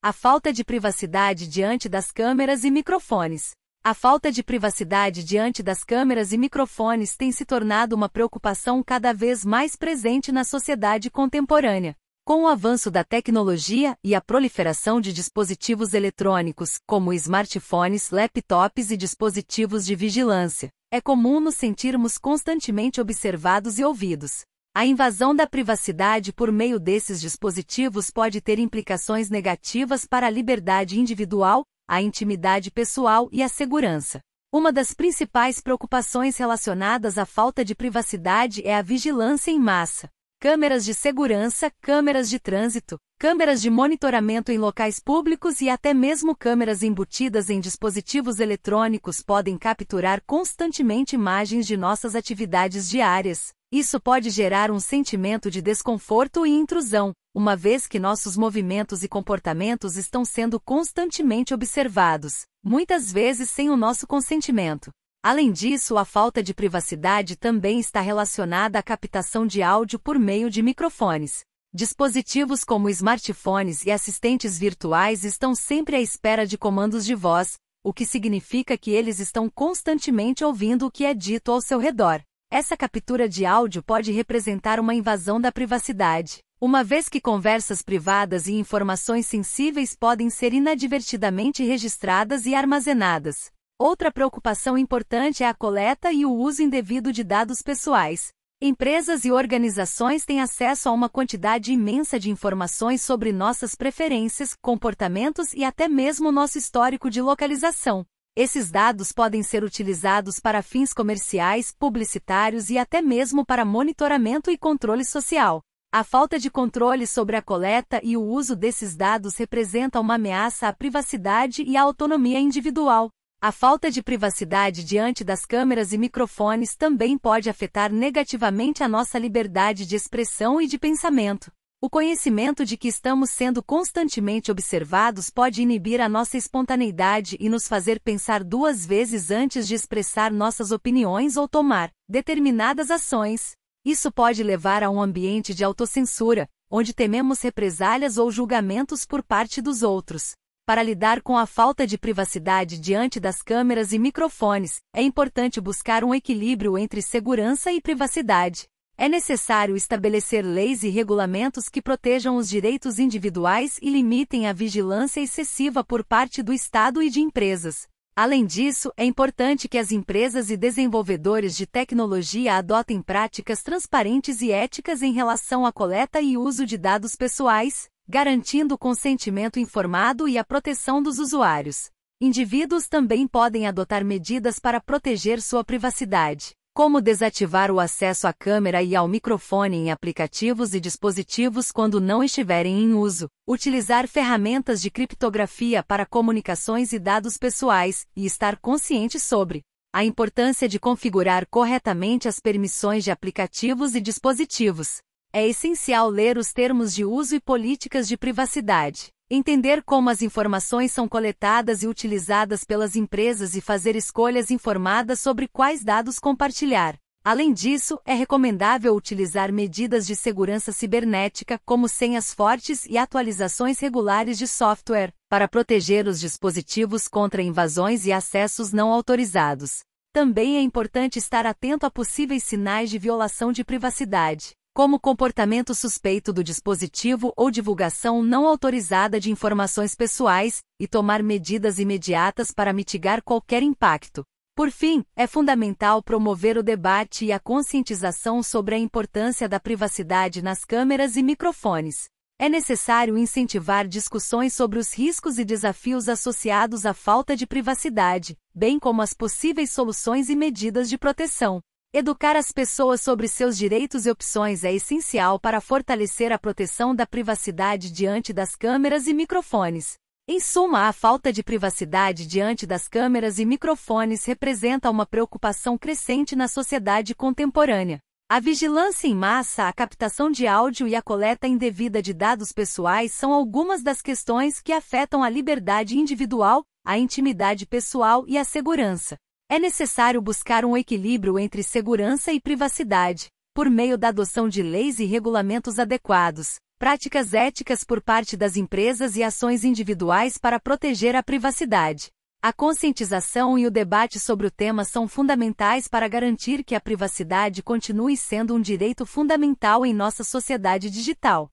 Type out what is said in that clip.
A falta de privacidade diante das câmeras e microfones. A falta de privacidade diante das câmeras e microfones tem se tornado uma preocupação cada vez mais presente na sociedade contemporânea. Com o avanço da tecnologia e a proliferação de dispositivos eletrônicos, como smartphones, laptops e dispositivos de vigilância, é comum nos sentirmos constantemente observados e ouvidos. A invasão da privacidade por meio desses dispositivos pode ter implicações negativas para a liberdade individual, a intimidade pessoal e a segurança. Uma das principais preocupações relacionadas à falta de privacidade é a vigilância em massa. Câmeras de segurança, câmeras de trânsito, câmeras de monitoramento em locais públicos e até mesmo câmeras embutidas em dispositivos eletrônicos podem capturar constantemente imagens de nossas atividades diárias isso pode gerar um sentimento de desconforto e intrusão, uma vez que nossos movimentos e comportamentos estão sendo constantemente observados, muitas vezes sem o nosso consentimento. Além disso, a falta de privacidade também está relacionada à captação de áudio por meio de microfones. Dispositivos como smartphones e assistentes virtuais estão sempre à espera de comandos de voz, o que significa que eles estão constantemente ouvindo o que é dito ao seu redor. Essa captura de áudio pode representar uma invasão da privacidade, uma vez que conversas privadas e informações sensíveis podem ser inadvertidamente registradas e armazenadas. Outra preocupação importante é a coleta e o uso indevido de dados pessoais. Empresas e organizações têm acesso a uma quantidade imensa de informações sobre nossas preferências, comportamentos e até mesmo nosso histórico de localização. Esses dados podem ser utilizados para fins comerciais, publicitários e até mesmo para monitoramento e controle social. A falta de controle sobre a coleta e o uso desses dados representa uma ameaça à privacidade e à autonomia individual. A falta de privacidade diante das câmeras e microfones também pode afetar negativamente a nossa liberdade de expressão e de pensamento. O conhecimento de que estamos sendo constantemente observados pode inibir a nossa espontaneidade e nos fazer pensar duas vezes antes de expressar nossas opiniões ou tomar determinadas ações. Isso pode levar a um ambiente de autocensura, onde tememos represálias ou julgamentos por parte dos outros. Para lidar com a falta de privacidade diante das câmeras e microfones, é importante buscar um equilíbrio entre segurança e privacidade é necessário estabelecer leis e regulamentos que protejam os direitos individuais e limitem a vigilância excessiva por parte do Estado e de empresas. Além disso, é importante que as empresas e desenvolvedores de tecnologia adotem práticas transparentes e éticas em relação à coleta e uso de dados pessoais, garantindo o consentimento informado e a proteção dos usuários. Indivíduos também podem adotar medidas para proteger sua privacidade. Como desativar o acesso à câmera e ao microfone em aplicativos e dispositivos quando não estiverem em uso. Utilizar ferramentas de criptografia para comunicações e dados pessoais e estar consciente sobre a importância de configurar corretamente as permissões de aplicativos e dispositivos. É essencial ler os termos de uso e políticas de privacidade. Entender como as informações são coletadas e utilizadas pelas empresas e fazer escolhas informadas sobre quais dados compartilhar. Além disso, é recomendável utilizar medidas de segurança cibernética, como senhas fortes e atualizações regulares de software, para proteger os dispositivos contra invasões e acessos não autorizados. Também é importante estar atento a possíveis sinais de violação de privacidade como comportamento suspeito do dispositivo ou divulgação não autorizada de informações pessoais, e tomar medidas imediatas para mitigar qualquer impacto. Por fim, é fundamental promover o debate e a conscientização sobre a importância da privacidade nas câmeras e microfones. É necessário incentivar discussões sobre os riscos e desafios associados à falta de privacidade, bem como as possíveis soluções e medidas de proteção. Educar as pessoas sobre seus direitos e opções é essencial para fortalecer a proteção da privacidade diante das câmeras e microfones. Em suma, a falta de privacidade diante das câmeras e microfones representa uma preocupação crescente na sociedade contemporânea. A vigilância em massa, a captação de áudio e a coleta indevida de dados pessoais são algumas das questões que afetam a liberdade individual, a intimidade pessoal e a segurança. É necessário buscar um equilíbrio entre segurança e privacidade, por meio da adoção de leis e regulamentos adequados, práticas éticas por parte das empresas e ações individuais para proteger a privacidade. A conscientização e o debate sobre o tema são fundamentais para garantir que a privacidade continue sendo um direito fundamental em nossa sociedade digital.